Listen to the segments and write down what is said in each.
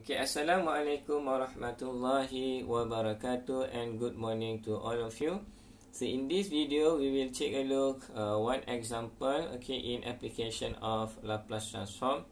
Okay, Assalamualaikum warahmatullahi wabarakatuh and good morning to all of you. So in this video, we will take a look uh, one example okay in application of Laplace transform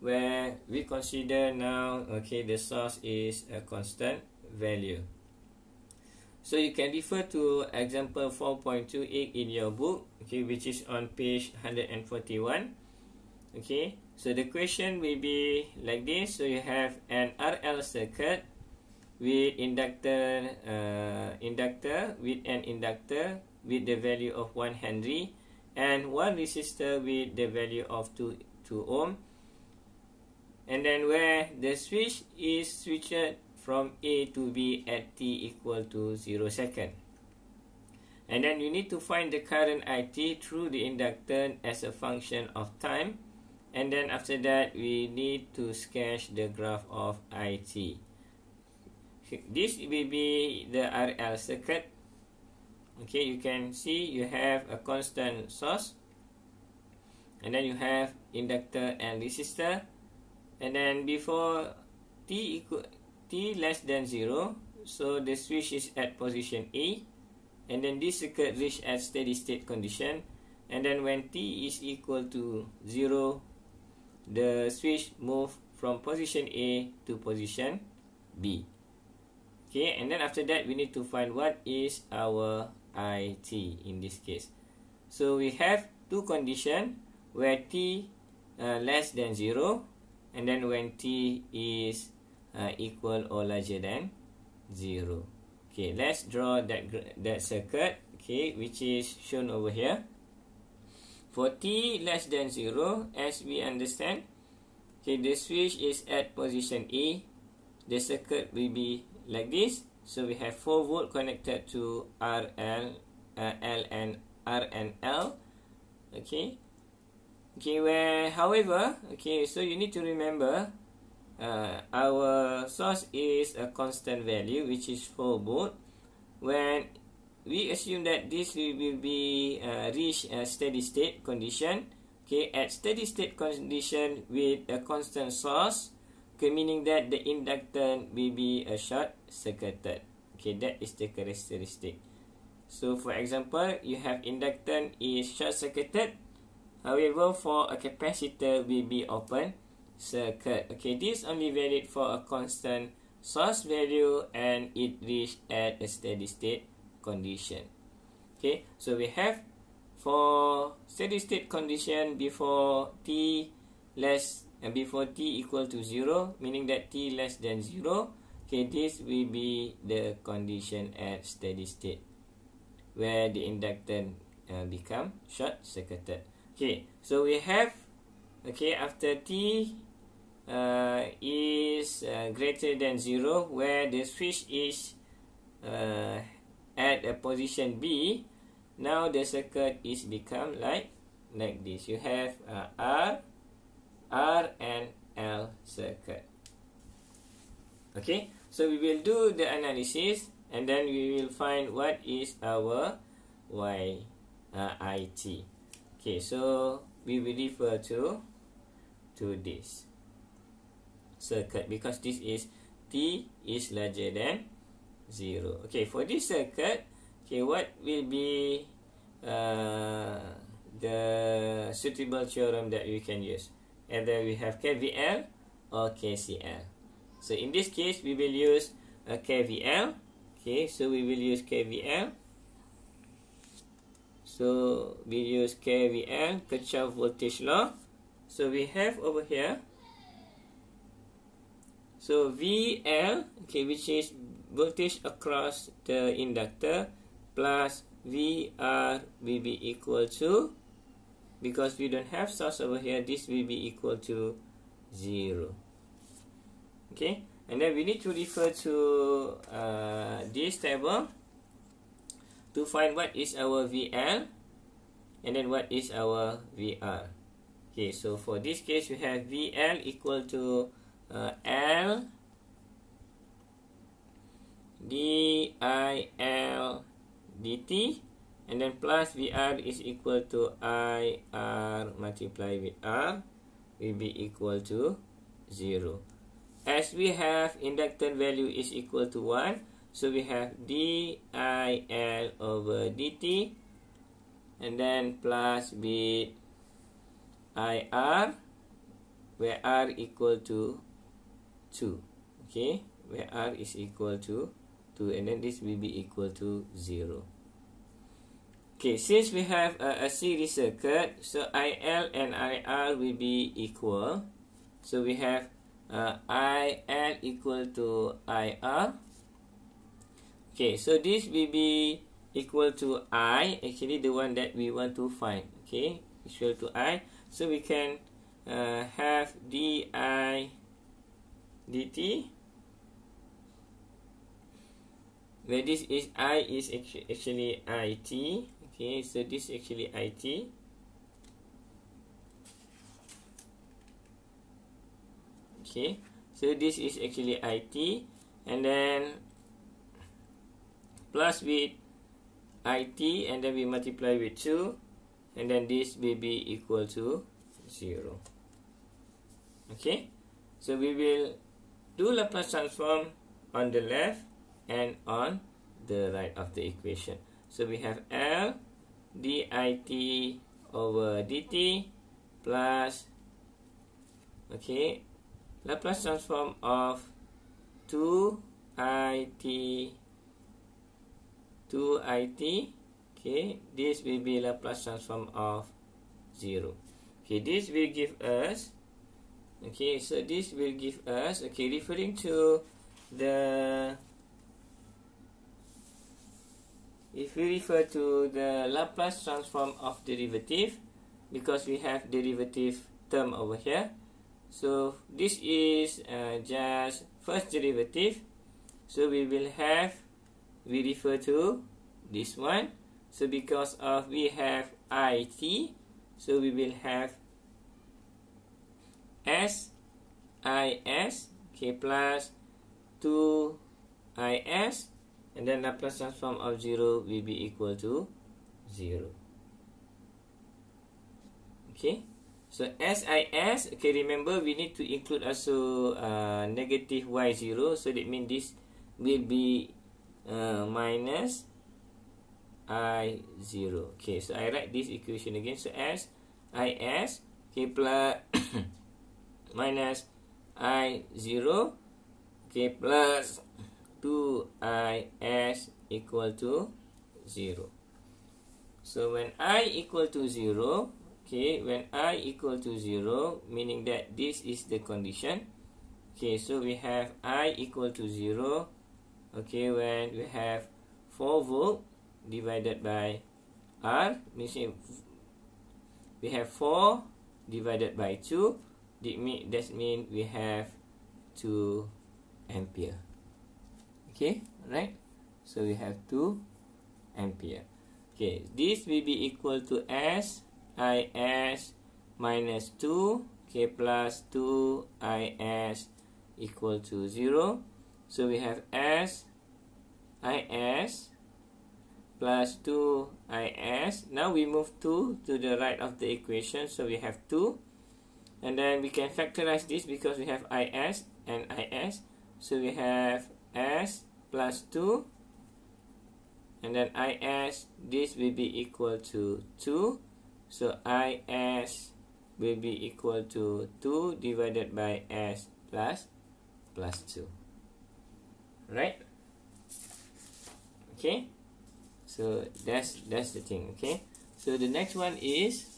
where we consider now okay the source is a constant value. So you can refer to example 4.28 in your book okay which is on page 141. Okay, so the question will be like this. So you have an RL circuit with inductor, uh, inductor with an inductor with the value of 1 Henry and one resistor with the value of 2, 2 Ohm. And then where the switch is switched from A to B at T equal to 0 second. And then you need to find the current IT through the inductor as a function of time. And then after that, we need to sketch the graph of IT. This will be the RL circuit. Okay, you can see you have a constant source. And then you have inductor and resistor. And then before T, equal, T less than 0, so the switch is at position A. And then this circuit reach at steady state condition. And then when T is equal to 0, the switch move from position A to position B. Okay, and then after that, we need to find what is our IT in this case. So we have two condition where T uh, less than zero, and then when T is uh, equal or larger than zero. Okay, let's draw that that circuit. Okay, which is shown over here. For t less than 0, as we understand, okay, the switch is at position A. The circuit will be like this. So we have 4 volt connected to RL, uh, L and R and L. Okay. Okay, where, however, okay, so you need to remember uh, our source is a constant value, which is 4 volt. When we assume that this will be uh, reach a steady state condition okay at steady state condition with a constant source okay meaning that the inductor will be a short circuited okay that is the characteristic so for example you have inductor is short circuited however for a capacitor will be open circuit okay this only valid for a constant source value and it reach at a steady state condition. Okay, so we have for steady state condition before t less and uh, eh, before t equal to zero, meaning that t less than zero. Okay, this will be the condition at steady state, where the inductor uh, eh, become short circuited. Okay, so we have okay after t. Uh, is uh, greater than zero where the switch is uh, the position B, now the circuit is become like like this. You have a R, R and L circuit. Okay, so we will do the analysis and then we will find what is our Y, uh, I T. Okay, so we will refer to to this circuit because this is T is larger than zero. Okay, for this circuit, Okay, what will be uh, the suitable theorem that we can use? Either we have KVL or KCL. So in this case, we will use a KVL. Okay, so we will use KVL. So we use KVL, Kirchhoff voltage law. So we have over here. So VL, okay, which is voltage across the inductor plus VR will be equal to, because we don't have source over here, this will be equal to 0. Okay, and then we need to refer to uh, this table to find what is our VL and then what is our VR. Okay, so for this case, we have VL equal to uh, L D I L dt and then plus vr is equal to ir multiply with r will be equal to 0. As we have inductor value is equal to 1, so we have l over dt and then plus bit r where r equal to 2. Okay, where r is equal to Two and then this will be equal to zero. okay since we have a, a series circuit so I L and I R will be equal so we have uh, L equal to I R. okay so this will be equal to I actually the one that we want to find okay equal to I so we can uh, have DI dt where this is i is actually it okay so this is actually it okay so this is actually it and then plus with it and then we multiply with 2 and then this will be equal to 0 okay so we will do Laplace transform on the left and on the right of the equation. So we have L dit over dt plus okay Laplace transform of 2it 2it okay this will be Laplace transform of 0 okay this will give us okay so this will give us okay referring to the if we refer to the Laplace transform of derivative because we have derivative term over here so this is uh, just first derivative so we will have we refer to this one so because of we have it so we will have s is k 2 is And then Laplace transform of 0 will be equal to 0. Okay. So SIS, okay, remember we need to include also uh, negative y0. So that means this will be uh, minus i0. Okay, so I write this equation again. So s SIS, k plus minus i0, okay, plus 2is equal to 0 so when i equal to 0 okay when i equal to 0 meaning that this is the condition okay so we have i equal to 0 okay when we have 4 volt divided by r means we have 4 divided by 2 that means we have 2 ampere okay right so we have 2 ampere okay this will be equal to s i s minus 2 k plus 2 i s equal to 0 so we have s i s plus 2 i s now we move 2 to the right of the equation so we have 2 and then we can factorize this because we have i s and i s so we have s plus 2 and then IS this will be equal to 2 so IS will be equal to 2 divided by S plus plus 2 right okay so that's that's the thing okay so the next one is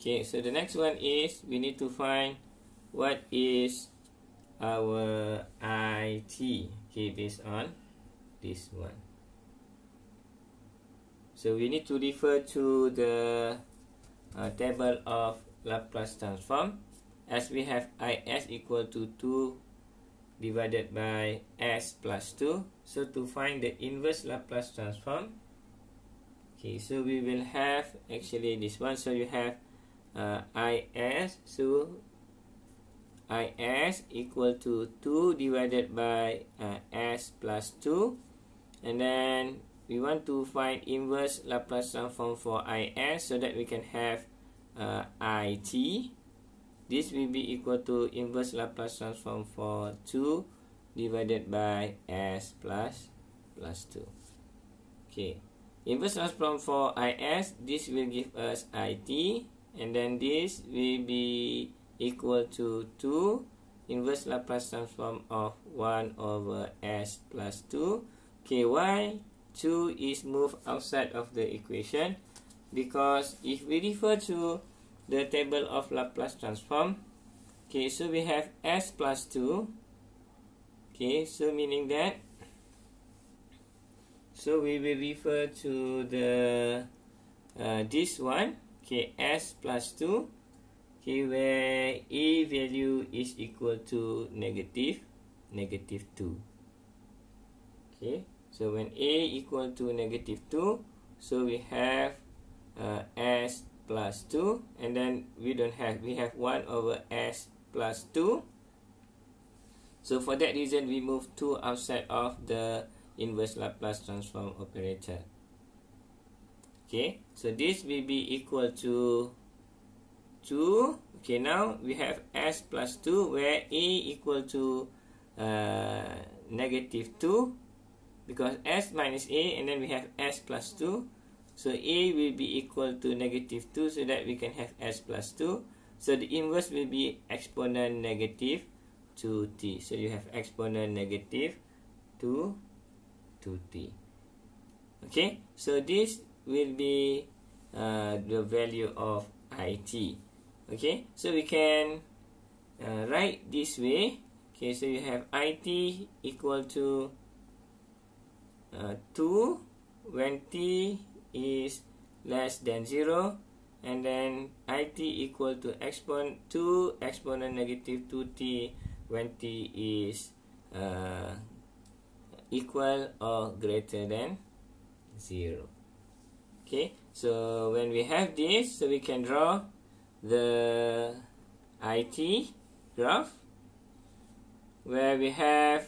okay so the next one is we need to find what is our IT okay, based on this one. So we need to refer to the uh, table of Laplace transform as we have IS equal to 2 divided by S plus 2. So to find the inverse Laplace transform, okay, so we will have actually this one. So you have uh, IS, so is equal to 2 divided by uh, s plus 2 and then we want to find inverse Laplace transform for is so that we can have uh, it this will be equal to inverse Laplace transform for 2 divided by s plus plus 2 okay inverse transform for is this will give us it and then this will be equal to 2 inverse Laplace transform of 1 over s plus 2 ky 2 is moved outside of the equation because if we refer to the table of Laplace transform okay so we have s plus 2 okay so meaning that so we will refer to the uh, this one okay s plus 2 okay where a value is equal to negative negative 2 okay so when a equal to negative 2 so we have uh, s plus 2 and then we don't have we have 1 over s plus 2 so for that reason we move 2 outside of the inverse Laplace transform operator okay so this will be equal to 2 okay now we have s plus 2 where a equal to uh, negative 2 because s minus a and then we have s plus 2 so a will be equal to negative 2 so that we can have s plus 2 so the inverse will be exponent negative 2t so you have exponent negative 2 2t okay so this will be uh, the value of it Okay, so we can uh, write this way. Okay, so you have IT equal to uh, 2 when T is less than 0 and then IT equal to expon 2 exponent negative 2T when T is uh, equal or greater than 0. Okay, so when we have this, so we can draw the IT graph where we have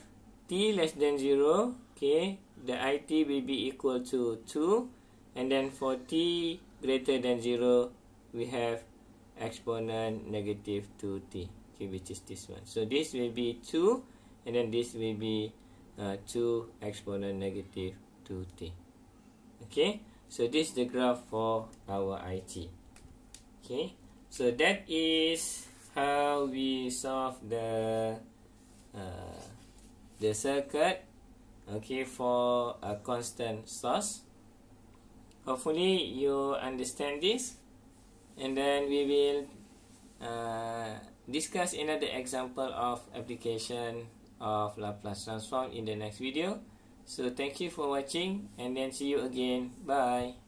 t less than 0, okay, the IT will be equal to 2 and then for t greater than 0, we have exponent negative 2t, okay, which is this one. So this will be 2 and then this will be uh, 2 exponent negative 2t, okay. So this is the graph for our IT, okay. So that is how we solve the uh, the circuit okay for a constant source. Hopefully you understand this and then we will uh, discuss another example of application of Laplace transform in the next video. So thank you for watching and then see you again. Bye.